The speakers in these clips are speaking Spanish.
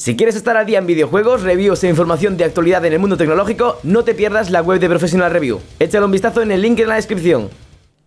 Si quieres estar al día en videojuegos, reviews e información de actualidad en el mundo tecnológico, no te pierdas la web de Professional Review. Échale un vistazo en el link en la descripción.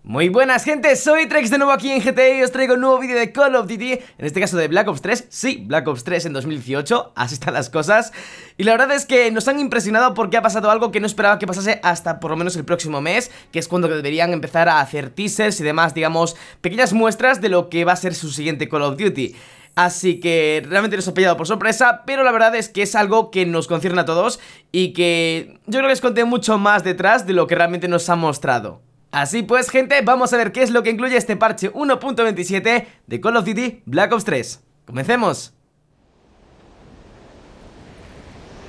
Muy buenas gente, soy Trex de nuevo aquí en GTA y os traigo un nuevo vídeo de Call of Duty En este caso de Black Ops 3, sí, Black Ops 3 en 2018, así están las cosas Y la verdad es que nos han impresionado porque ha pasado algo que no esperaba que pasase hasta por lo menos el próximo mes Que es cuando deberían empezar a hacer teasers y demás, digamos, pequeñas muestras de lo que va a ser su siguiente Call of Duty Así que realmente nos ha pillado por sorpresa, pero la verdad es que es algo que nos concierne a todos y que yo creo que les conté mucho más detrás de lo que realmente nos ha mostrado. Así pues, gente, vamos a ver qué es lo que incluye este parche 1.27 de Call of Duty Black Ops 3. ¡Comencemos!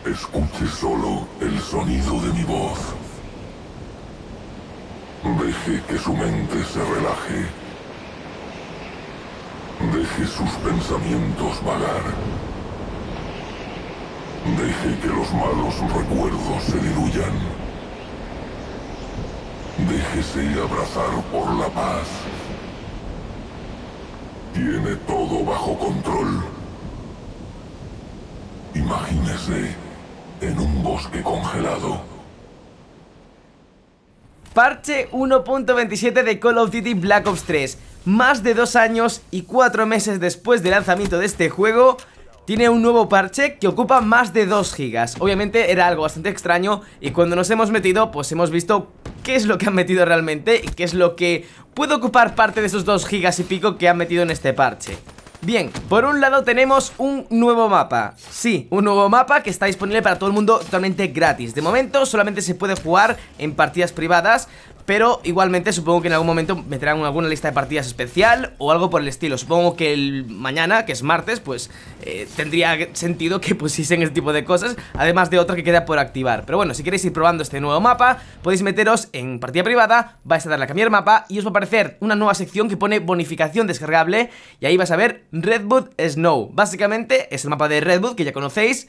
Escuche solo el sonido de mi voz. Deje que su mente se relaje. Deje sus pensamientos vagar. Deje que los malos recuerdos se diluyan. Déjese abrazar por la paz. Tiene todo bajo control. Imagínese en un bosque congelado. Parche 1.27 de Call of Duty Black Ops 3 más de dos años y cuatro meses después del lanzamiento de este juego tiene un nuevo parche que ocupa más de 2 gigas Obviamente era algo bastante extraño y cuando nos hemos metido pues hemos visto qué es lo que han metido realmente y qué es lo que puede ocupar parte de esos 2 gigas y pico que han metido en este parche Bien, por un lado tenemos un nuevo mapa Sí, un nuevo mapa que está disponible para todo el mundo totalmente gratis De momento solamente se puede jugar en partidas privadas pero igualmente supongo que en algún momento meterán alguna lista de partidas especial o algo por el estilo. Supongo que el mañana, que es martes, pues eh, tendría sentido que pusiesen ese tipo de cosas, además de otra que queda por activar. Pero bueno, si queréis ir probando este nuevo mapa, podéis meteros en partida privada, vais a darle a cambiar mapa y os va a aparecer una nueva sección que pone bonificación descargable y ahí vas a ver Redwood Snow. Básicamente es el mapa de Redwood que ya conocéis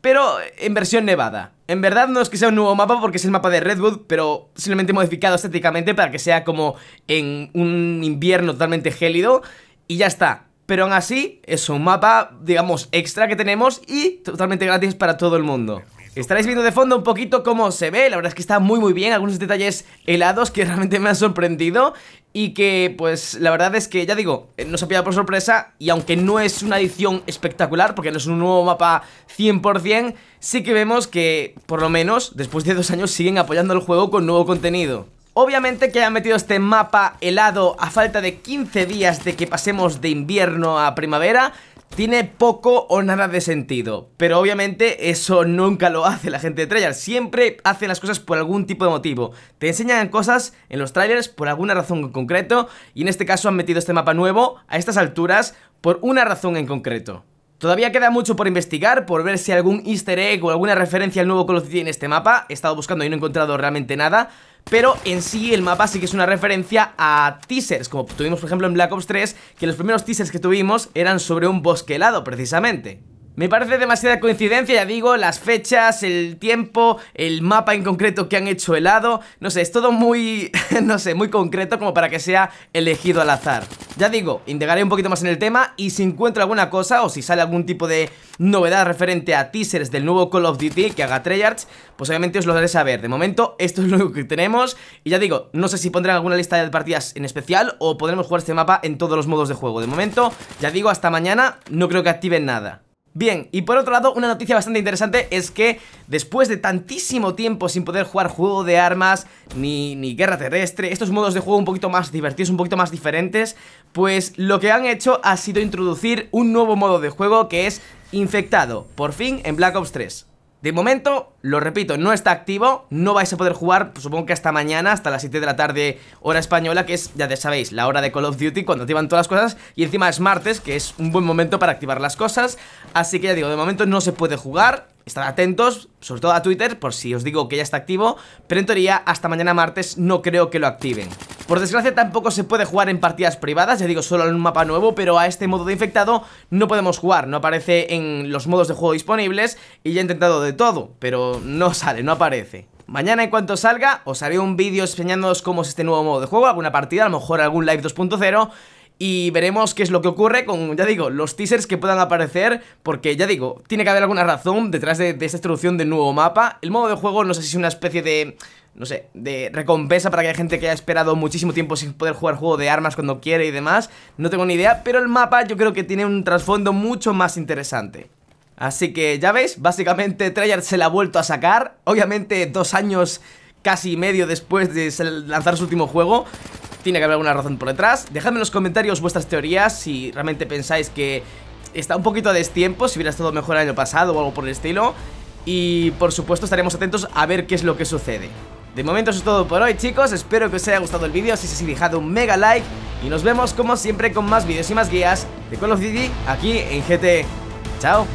pero en versión nevada. En verdad no es que sea un nuevo mapa porque es el mapa de Redwood, pero simplemente modificado estéticamente para que sea como en un invierno totalmente gélido y ya está. Pero aún así es un mapa, digamos, extra que tenemos y totalmente gratis para todo el mundo. Estaréis viendo de fondo un poquito cómo se ve La verdad es que está muy muy bien Algunos detalles helados que realmente me han sorprendido y que, pues, la verdad es que, ya digo, eh, nos ha pillado por sorpresa Y aunque no es una edición espectacular, porque no es un nuevo mapa 100% Sí que vemos que, por lo menos, después de dos años siguen apoyando el juego con nuevo contenido Obviamente que hayan metido este mapa helado a falta de 15 días de que pasemos de invierno a primavera tiene poco o nada de sentido. Pero obviamente eso nunca lo hace la gente de trailers. Siempre hacen las cosas por algún tipo de motivo. Te enseñan cosas en los trailers por alguna razón en concreto. Y en este caso han metido este mapa nuevo a estas alturas por una razón en concreto. Todavía queda mucho por investigar, por ver si algún easter egg o alguna referencia al nuevo Call en este mapa. He estado buscando y no he encontrado realmente nada pero en sí el mapa sí que es una referencia a teasers, como tuvimos por ejemplo en Black Ops 3, que los primeros teasers que tuvimos eran sobre un bosque helado precisamente. Me parece demasiada coincidencia, ya digo, las fechas, el tiempo, el mapa en concreto que han hecho helado, no sé, es todo muy, no sé, muy concreto como para que sea elegido al azar. Ya digo, indagaré un poquito más en el tema y si encuentro alguna cosa o si sale algún tipo de novedad referente a teasers del nuevo Call of Duty que haga Treyarch, pues obviamente os lo haré saber. De momento, esto es lo único que tenemos y ya digo, no sé si pondrán alguna lista de partidas en especial o podremos jugar este mapa en todos los modos de juego. De momento, ya digo, hasta mañana no creo que activen nada. Bien, y por otro lado, una noticia bastante interesante es que después de tantísimo tiempo sin poder jugar juego de armas, ni, ni guerra terrestre, estos modos de juego un poquito más divertidos, un poquito más diferentes, pues lo que han hecho ha sido introducir un nuevo modo de juego que es infectado, por fin en Black Ops 3. De momento, lo repito, no está activo, no vais a poder jugar, pues, supongo que hasta mañana, hasta las 7 de la tarde, hora española, que es, ya sabéis, la hora de Call of Duty, cuando activan todas las cosas, y encima es martes, que es un buen momento para activar las cosas, así que ya digo, de momento no se puede jugar, estad atentos, sobre todo a Twitter, por si os digo que ya está activo, pero en teoría, hasta mañana martes no creo que lo activen. Por desgracia tampoco se puede jugar en partidas privadas, ya digo, solo en un mapa nuevo, pero a este modo de infectado no podemos jugar, no aparece en los modos de juego disponibles y ya he intentado de todo, pero no sale, no aparece. Mañana en cuanto salga os haré un vídeo enseñándoos cómo es este nuevo modo de juego, alguna partida, a lo mejor algún live 2.0 y veremos qué es lo que ocurre con, ya digo, los teasers que puedan aparecer, porque ya digo, tiene que haber alguna razón detrás de, de, esta introducción del nuevo mapa. El modo de juego no sé si es una especie de no sé, de recompensa para que haya gente que haya esperado muchísimo tiempo sin poder jugar juego de armas cuando quiere y demás. No tengo ni idea, pero el mapa yo creo que tiene un trasfondo mucho más interesante. Así que ya veis, básicamente Treyarch se la ha vuelto a sacar. Obviamente dos años casi medio después de lanzar su último juego. Tiene que haber alguna razón por detrás. Dejadme en los comentarios vuestras teorías si realmente pensáis que está un poquito a destiempo, si hubiera estado mejor el año pasado o algo por el estilo. Y por supuesto estaremos atentos a ver qué es lo que sucede. De momento eso es todo por hoy chicos, espero que os haya gustado el vídeo, si es así dejad un mega like y nos vemos como siempre con más vídeos y más guías de Call of Duty aquí en GT. ¡Chao!